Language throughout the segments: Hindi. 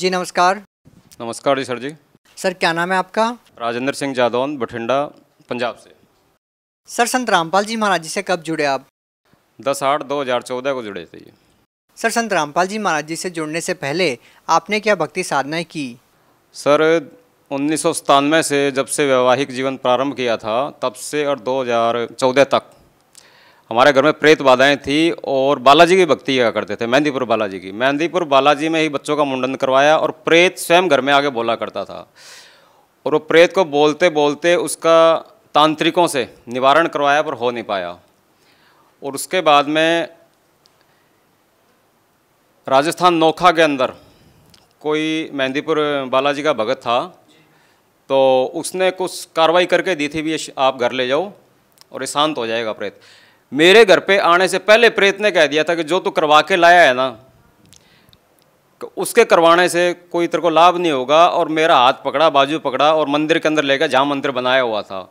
जी नमस्कार नमस्कार जी सर जी सर क्या नाम है आपका राजेंद्र सिंह जादौन बठिंडा पंजाब से सर संत रामपाल जी महाराज जी से कब जुड़े आप दस आठ दो हज़ार चौदह को जुड़े थे सर संत रामपाल जी महाराज जी से जुड़ने से पहले आपने क्या भक्ति साधना की सर उन्नीस से जब से वैवाहिक जीवन प्रारंभ किया था तब से और 2014 तक हमारे घर में प्रेत बाधाएँ थी और बालाजी की भक्ति क्या करते थे मेहंदीपुर बालाजी की मेहंदीपुर बालाजी में ही बच्चों का मुंडन करवाया और प्रेत स्वयं घर में आगे बोला करता था और वो प्रेत को बोलते बोलते उसका तांत्रिकों से निवारण करवाया पर हो नहीं पाया और उसके बाद में राजस्थान नोखा के अंदर कोई मेहंदीपुर बालाजी का भगत था तो उसने कुछ कार्रवाई करके दी थी भी आप घर ले जाओ और ये शांत हो जाएगा प्रेत मेरे घर पे आने से पहले प्रेत ने कह दिया था कि जो तू करवा के लाया है ना उसके करवाने से कोई तेरे को लाभ नहीं होगा और मेरा हाथ पकड़ा बाजू पकड़ा और मंदिर के अंदर ले गया जहाँ मंदिर बनाया हुआ था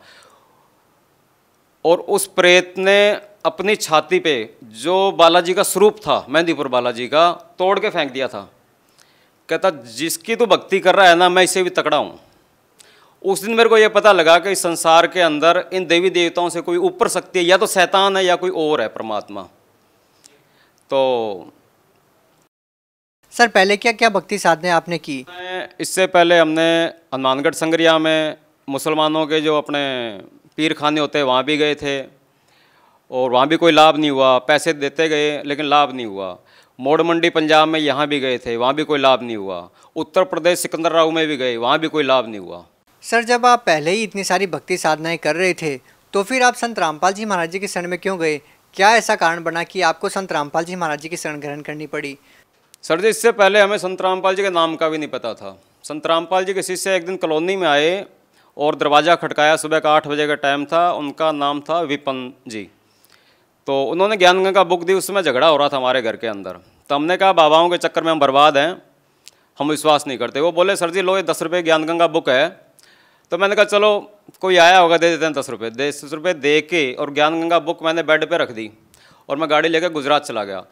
और उस प्रेत ने अपनी छाती पे जो बालाजी का स्वरूप था मेहंदीपुर बालाजी का तोड़ के फेंक दिया था कहता जिसकी तो भक्ति कर रहा है ना मैं इसे भी तकड़ा हूँ उस दिन मेरे को ये पता लगा कि इस संसार के अंदर इन देवी देवताओं से कोई ऊपर शक्ति है या तो शैतान है या कोई और है परमात्मा तो सर पहले क्या क्या भक्ति साधना आपने की इससे पहले हमने हनुमानगढ़ संगरिया में मुसलमानों के जो अपने पीर खाने होते हैं वहाँ भी गए थे और वहाँ भी कोई लाभ नहीं हुआ पैसे देते गए लेकिन लाभ नहीं हुआ मोड़ मंडी पंजाब में यहाँ भी गए थे वहाँ भी कोई लाभ नहीं हुआ उत्तर प्रदेश सिकंदर राव में भी गए वहाँ भी कोई लाभ नहीं हुआ सर जब आप पहले ही इतनी सारी भक्ति साधनाएं कर रहे थे तो फिर आप संत रामपाल जी महाराज जी के शरण में क्यों गए क्या ऐसा कारण बना कि आपको संत रामपाल जी महाराज जी की शरण ग्रहण करनी पड़ी सर जी इससे पहले हमें संत रामपाल जी के नाम का भी नहीं पता था संत रामपाल जी के शिष्य एक दिन कॉलोनी में आए और दरवाज़ा खटकाया सुबह का आठ बजे का टाइम था उनका नाम था विपन जी तो उन्होंने ज्ञान बुक दी उसमें झगड़ा हो रहा था हमारे घर के अंदर तो हमने कहा बाबाओं के चक्कर में हम बर्बाद हैं हम विश्वास नहीं करते वो बोले सर जी लो ये दस रुपये ज्ञान गंगा बुक है तो मैंने कहा चलो कोई आया होगा दे देते हैं दस रुपये दस रुपये दे के और ज्ञान गंगा बुक मैंने बेड पे रख दी और मैं गाड़ी लेकर गुजरात चला गया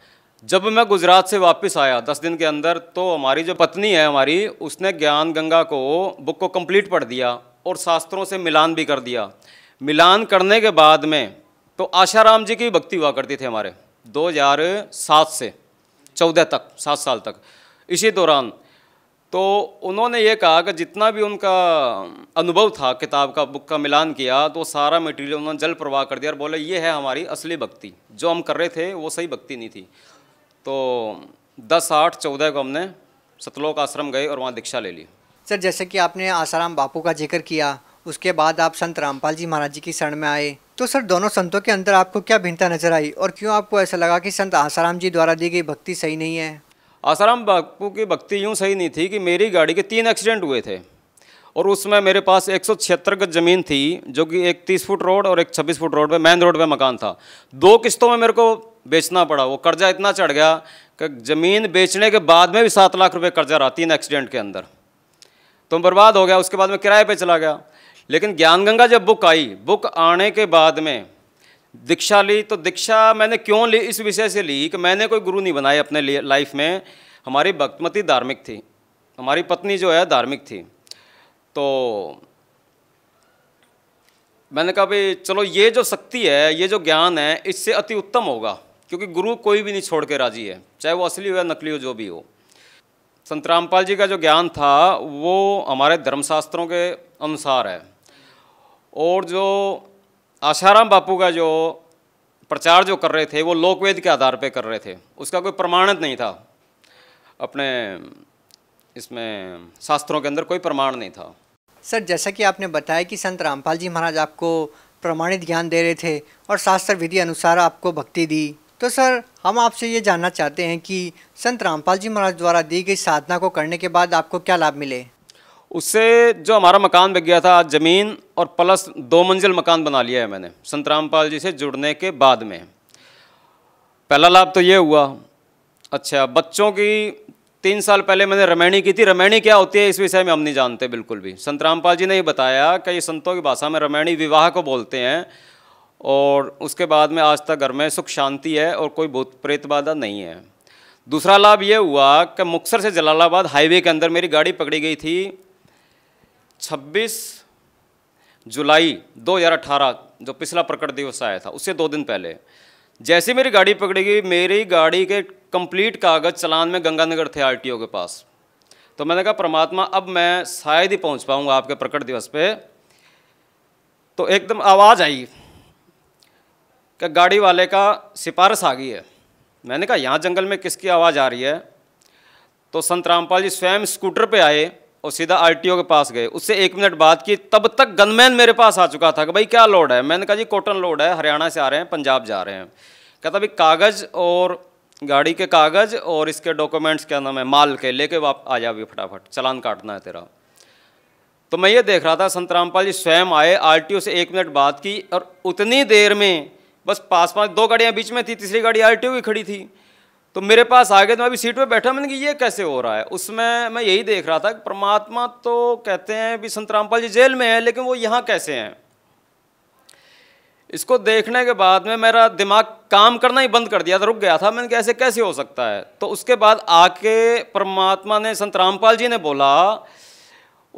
जब मैं गुजरात से वापस आया दस दिन के अंदर तो हमारी जो पत्नी है हमारी उसने ज्ञान गंगा को बुक को कंप्लीट पढ़ दिया और शास्त्रों से मिलान भी कर दिया मिलान करने के बाद में तो आशाराम जी की भक्ति हुआ करती थी हमारे 2007 से 14 तक सात साल तक इसी दौरान तो उन्होंने ये कहा कि जितना भी उनका अनुभव था किताब का बुक का मिलान किया तो सारा मटेरियल उन्होंने जल प्रवाह कर दिया और बोले ये है हमारी असली भक्ति जो हम कर रहे थे वो सही भक्ति नहीं थी तो दस आठ चौदह को हमने सतलोक आश्रम गए और वहाँ दीक्षा ले ली सर जैसे कि आपने आसाराम बापू का जिक्र किया उसके बाद आप संत रामपाल जी महाराज जी की शरण में आए तो सर दोनों संतों के अंदर आपको क्या भिन्नता नजर आई और क्यों आपको ऐसा लगा कि संत आसाराम जी द्वारा दी गई भक्ति सही नहीं है आसाराम बापू की भक्ति यूँ सही नहीं थी कि मेरी गाड़ी के तीन एक्सीडेंट हुए थे और उसमें मेरे पास एक सौ छिहत्तर गज ज़मीन थी जो कि एक तीस फुट रोड और एक छब्बीस फुट रोड पे मेन रोड पे मकान था दो किस्तों में मेरे को बेचना पड़ा वो कर्जा इतना चढ़ गया कि ज़मीन बेचने के बाद में भी सात लाख रुपए कर्जा रहा तीन एक्सीडेंट के अंदर तो बर्बाद हो गया उसके बाद में किराए पर चला गया लेकिन ज्ञान गंगा जब बुक आई बुक आने के बाद में दीक्षा ली तो दीक्षा मैंने क्यों ली इस विषय से ली कि मैंने कोई गुरु नहीं बनाए अपने लिए लाइफ में हमारी भक्तमती धार्मिक थी हमारी पत्नी जो है धार्मिक थी तो मैंने कहा भाई चलो ये जो शक्ति है ये जो ज्ञान है इससे अति उत्तम होगा क्योंकि गुरु कोई भी नहीं छोड़ के राजी है चाहे वो असली हो या नकली हो जो भी हो संत रामपाल जी का जो ज्ञान था वो हमारे धर्मशास्त्रों के अनुसार है और जो आशाराम बापू का जो प्रचार जो कर रहे थे वो लोकवेद के आधार पे कर रहे थे उसका कोई प्रमाणित नहीं था अपने इसमें शास्त्रों के अंदर कोई प्रमाण नहीं था सर जैसा कि आपने बताया कि संत रामपाल जी महाराज आपको प्रमाणित ज्ञान दे रहे थे और शास्त्र विधि अनुसार आपको भक्ति दी तो सर हम आपसे ये जानना चाहते हैं कि संत रामपाल जी महाराज द्वारा दी गई साधना को करने के बाद आपको क्या लाभ मिले उससे जो हमारा मकान बिक गया था आज ज़मीन और प्लस दो मंजिल मकान बना लिया है मैंने संत रामपाल जी से जुड़ने के बाद में पहला लाभ तो ये हुआ अच्छा बच्चों की तीन साल पहले मैंने रमैणी की थी रमैणी क्या होती है इस विषय में हम नहीं जानते बिल्कुल भी संत रामपाल जी ने ये बताया कि ये संतों की भाषा में रमैणी विवाह को बोलते हैं और उसके बाद में आज तक घर में सुख शांति है और कोई भूत प्रेत बाधा नहीं है दूसरा लाभ ये हुआ कि मुक्सर से जलालाबाद हाईवे के अंदर मेरी गाड़ी पकड़ी गई थी 26 जुलाई 2018 जो पिछला प्रकट दिवस आया था उससे दो दिन पहले जैसे मेरी गाड़ी पकड़ी गई मेरी गाड़ी के कंप्लीट कागज़ चलान में गंगानगर थे आरटीओ के पास तो मैंने कहा परमात्मा अब मैं शायद ही पहुंच पाऊंगा आपके प्रकट दिवस पे तो एकदम आवाज़ आई कि गाड़ी वाले का सिफारिश आ गई है मैंने कहा यहाँ जंगल में किसकी आवाज़ आ रही है तो संत रामपाल जी स्वयं स्कूटर पे आए और सीधा आरटीओ के पास गए उससे एक मिनट बात की तब तक गनमैन मेरे पास आ चुका था कि भाई क्या लोड है मैंने कहा जी कॉटन लोड है हरियाणा से आ रहे हैं पंजाब जा रहे हैं कहता भाई कागज़ और गाड़ी के कागज़ और इसके डॉक्यूमेंट्स क्या नाम है माल के लेके वाप आ जा फटाफट चलान काटना है तेरा तो मैं ये देख रहा था संत रामपाल जी स्वयं आए आर से एक मिनट बात की और उतनी देर में बस पास पास दो गाड़ियाँ बीच में थी तीसरी गाड़ी आर की खड़ी थी तो मेरे पास आ गए तो मैं अभी सीट पे बैठा मैंने कि ये कैसे हो रहा है उसमें मैं यही देख रहा था कि परमात्मा तो कहते हैं भी संत रामपाल जी जेल में है लेकिन वो यहाँ कैसे हैं इसको देखने के बाद में मेरा दिमाग काम करना ही बंद कर दिया था रुक गया था मैंने कैसे कैसे हो सकता है तो उसके बाद आके परमात्मा ने संत रामपाल जी ने बोला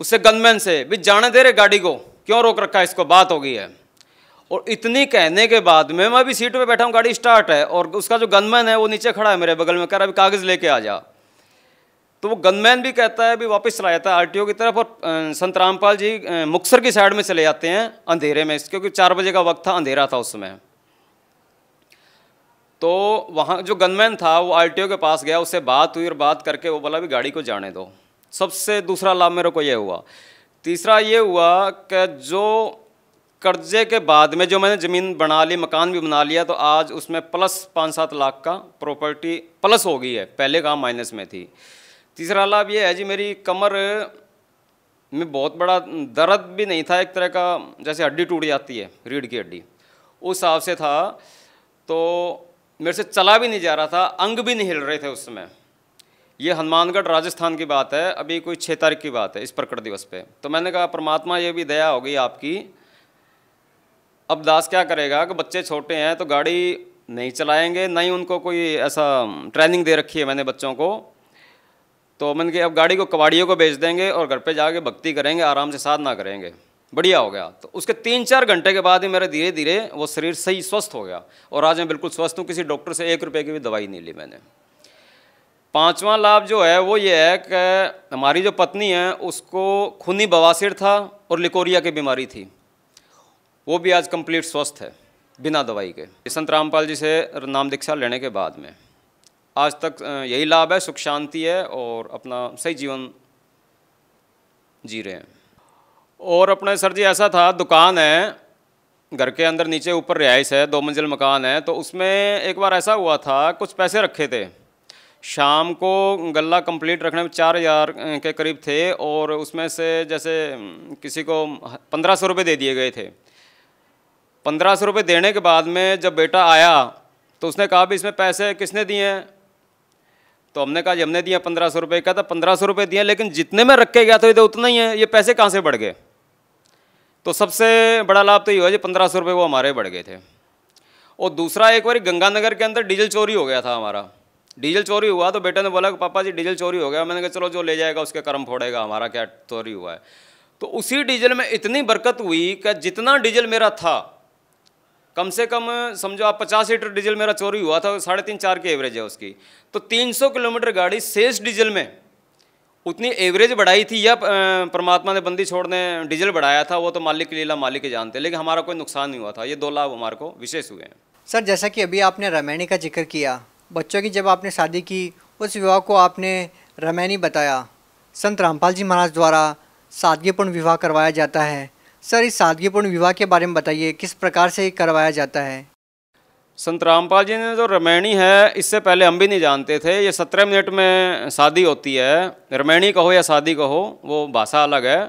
उससे गनमैन से भी जाने दे रहे गाड़ी को क्यों रोक रखा है इसको बात हो गई है और इतनी कहने के बाद में मैं अभी सीट पे बैठा हूँ गाड़ी स्टार्ट है और उसका जो गनमैन है वो नीचे खड़ा है मेरे बगल में कह रहा है कागज़ लेके आ जा तो वो गनमैन भी कहता है अभी वापस चला जाता है आरटीओ की तरफ और संत रामपाल जी मुक्सर की साइड में चले जाते हैं अंधेरे में क्योंकि चार बजे का वक्त था अंधेरा था उस समय तो वहाँ जो गनमैन था वो आर के पास गया उससे बात हुई और बात करके वो बोला भी गाड़ी को जाने दो सबसे दूसरा लाभ मेरे को ये हुआ तीसरा ये हुआ कि जो कर्जे के बाद में जो मैंने ज़मीन बना ली मकान भी बना लिया तो आज उसमें प्लस पाँच सात लाख का प्रॉपर्टी प्लस हो गई है पहले काम माइनस में थी तीसरा लाभ ये है जी मेरी कमर में बहुत बड़ा दर्द भी नहीं था एक तरह का जैसे हड्डी टूट जाती है रीढ़ की हड्डी उस हिसाब से था तो मेरे से चला भी नहीं जा रहा था अंग भी नहीं हिल रहे थे उस समय ये हनुमानगढ़ राजस्थान की बात है अभी कोई छः तारीख की बात है इस प्रकट दिवस पे तो मैंने कहा परमात्मा ये भी दया हो गई आपकी अब दास क्या करेगा कि बच्चे छोटे हैं तो गाड़ी नहीं चलाएंगे ना ही उनको कोई ऐसा ट्रेनिंग दे रखी है मैंने बच्चों को तो मैंने कि अब गाड़ी को कबाड़ियों को बेच देंगे और घर पे जाके भक्ति करेंगे आराम से साधना करेंगे बढ़िया हो गया तो उसके तीन चार घंटे के बाद ही मेरे धीरे धीरे वो शरीर सही स्वस्थ हो गया और आज मैं बिल्कुल स्वस्थ हूँ किसी डॉक्टर से एक रुपये की भी दवाई नहीं ली मैंने पांचवा लाभ जो है वो ये है कि हमारी जो पत्नी है उसको खूनी बवासिर था और लिकोरिया की बीमारी थी वो भी आज कंप्लीट स्वस्थ है बिना दवाई के संत रामपाल जी से नाम दीक्षा लेने के बाद में आज तक यही लाभ है सुख शांति है और अपना सही जीवन जी रहे हैं और अपने सर जी ऐसा था दुकान है घर के अंदर नीचे ऊपर रिहाइश है दो मंजिल मकान है तो उसमें एक बार ऐसा हुआ था कुछ पैसे रखे थे शाम को गला कंप्लीट रखने में चार हज़ार के करीब थे और उसमें से जैसे किसी को पंद्रह सौ रुपये दे दिए गए थे पंद्रह सौ रुपये देने के बाद में जब बेटा आया तो उसने कहा भी इसमें पैसे किसने दिए हैं तो हमने कहा जी हमने दिए पंद्रह सौ रुपये कहा था पंद्रह सौ रुपये दिए लेकिन जितने में रखे गया था ये तो उतना ही है ये पैसे कहाँ से बढ़ गए तो सबसे बड़ा लाभ तो ये हुआ जी पंद्रह सौ रुपये वो हमारे बढ़ गए थे और दूसरा एक बार गंगानगर के अंदर डीजल चोरी हो गया था हमारा डीजल चोरी हुआ तो बेटे ने बोला कि पापा जी डीजल चोरी हो गया मैंने कहा चलो जो ले जाएगा उसके कर्म फोड़ेगा हमारा क्या चोरी हुआ है तो उसी डीजल में इतनी बरकत हुई कि जितना डीजल मेरा था कम से कम समझो आप पचास लीटर डीजल मेरा चोरी हुआ था साढ़े तीन चार की एवरेज है उसकी तो तीन सौ किलोमीटर गाड़ी शेष डीजल में उतनी एवरेज बढ़ाई थी या परमात्मा ने बंदी छोड़ने डीजल बढ़ाया था वो तो मालिक लीला मालिक ही जानते लेकिन हमारा कोई नुकसान नहीं हुआ था ये दो लाभ हमारे को विशेष हुए हैं सर जैसा कि अभी आपने रामायणी का जिक्र किया बच्चों की जब आपने शादी की उस विवाह को आपने रामायणी बताया संत रामपाल जी महाराज द्वारा सादगीपूर्ण विवाह करवाया जाता है सर इस सादगीपूर्ण विवाह के बारे में बताइए किस प्रकार से करवाया जाता है संत रामपाल जी ने जो रमैणी है इससे पहले हम भी नहीं जानते थे ये सत्रह मिनट में शादी होती है रमैणी कहो या शादी कहो वो भाषा अलग है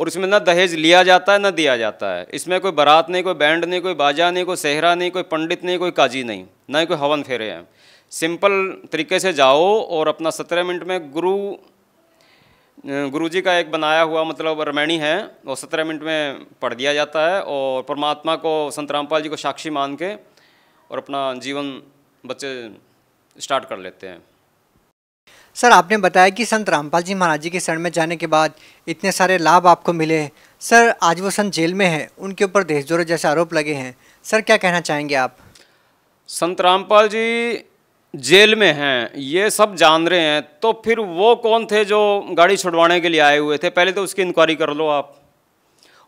और इसमें ना दहेज लिया जाता है ना दिया जाता है इसमें कोई बारात नहीं कोई बैंड नहीं कोई बाजा नहीं कोई सेहरा नहीं कोई पंडित नहीं कोई काजी नहीं ना ही कोई हवन फेरे हैं सिंपल तरीके से जाओ और अपना सत्रह मिनट में गुरु गुरुजी का एक बनाया हुआ मतलब रमैणी है वो सत्रह मिनट में पढ़ दिया जाता है और परमात्मा को संत रामपाल जी को साक्षी मान के और अपना जीवन बच्चे स्टार्ट कर लेते हैं सर आपने बताया कि संत रामपाल जी महाराज जी के शरण में जाने के बाद इतने सारे लाभ आपको मिले सर आज वो संत जेल में है उनके ऊपर देशद्रोह जैसे आरोप लगे हैं सर क्या कहना चाहेंगे आप संत रामपाल जी जेल में हैं ये सब जान रहे हैं तो फिर वो कौन थे जो गाड़ी छुड़वाने के लिए आए हुए थे पहले तो उसकी इंक्वायरी कर लो आप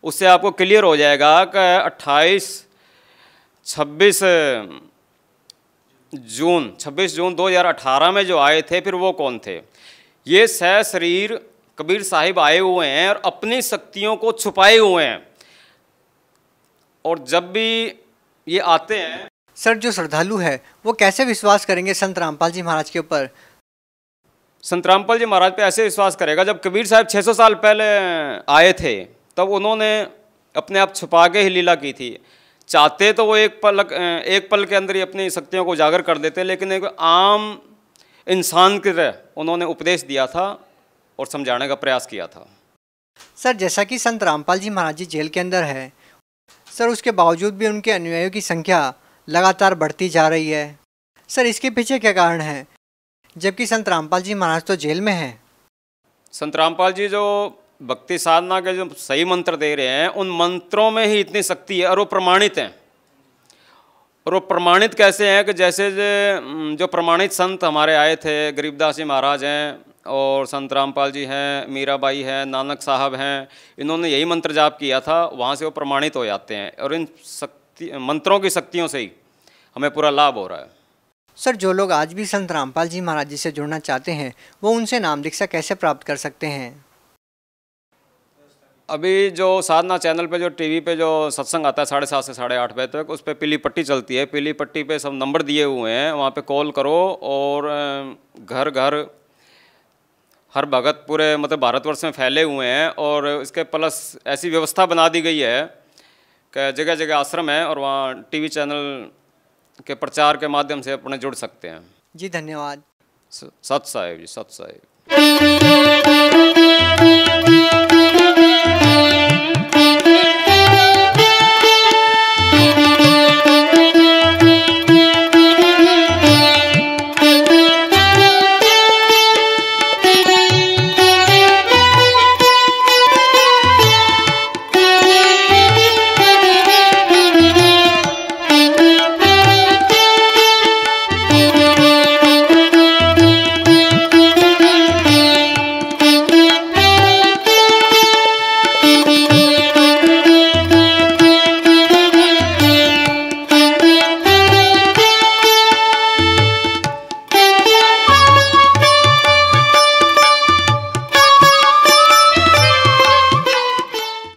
उससे आपको क्लियर हो जाएगा कि अट्ठाईस छब्बीस जून 26 जून 2018 में जो आए थे फिर वो कौन थे ये सह शरीर कबीर साहिब आए हुए हैं और अपनी शक्तियों को छुपाए हुए हैं और जब भी ये आते हैं सर जो श्रद्धालु है वो कैसे विश्वास करेंगे संत रामपाल जी महाराज के ऊपर संत रामपाल जी महाराज पे ऐसे विश्वास करेगा जब कबीर साहब 600 साल पहले आए थे तब उन्होंने अपने आप छुपा के ही लीला की थी चाहते तो वो एक पल एक पल के अंदर ही अपनी शक्तियों को उजागर कर देते लेकिन एक आम इंसान की तरह उन्होंने उपदेश दिया था और समझाने का प्रयास किया था सर जैसा कि संत रामपाल जी महाराज जी जेल के अंदर है सर उसके बावजूद भी उनके अनुयायियों की संख्या लगातार बढ़ती जा रही है सर इसके पीछे क्या कारण है जबकि संत रामपाल जी महाराज तो जेल में हैं संत रामपाल जी जो भक्ति साधना के जो सही मंत्र दे रहे हैं उन मंत्रों में ही इतनी शक्ति है और वो प्रमाणित हैं और वो प्रमाणित कैसे हैं कि जैसे जो प्रमाणित संत हमारे आए थे गरीबदास जी महाराज हैं और संत रामपाल जी हैं मीराबाई हैं नानक साहब हैं इन्होंने यही मंत्र जाप किया था वहाँ से वो प्रमाणित हो जाते हैं और इन शक, शक्ति मंत्रों की शक्तियों से ही हमें पूरा लाभ हो रहा है सर जो लोग आज भी संत रामपाल जी महाराज जी से जुड़ना चाहते हैं वो उनसे नाम दीक्षा कैसे प्राप्त कर सकते हैं अभी जो साधना चैनल पे जो टीवी पे जो सत्संग आता है साढ़े सात से साढ़े आठ बजे तक उस पर पीली पट्टी चलती है पीली पट्टी पे सब नंबर दिए हुए हैं वहाँ पे कॉल करो और घर घर हर भगत पूरे मतलब भारतवर्ष में फैले हुए हैं और इसके प्लस ऐसी व्यवस्था बना दी गई है के जगह जगह आश्रम है और वहाँ टीवी चैनल के प्रचार के माध्यम से अपने जुड़ सकते हैं जी धन्यवाद सत साहेब जी सत साहेब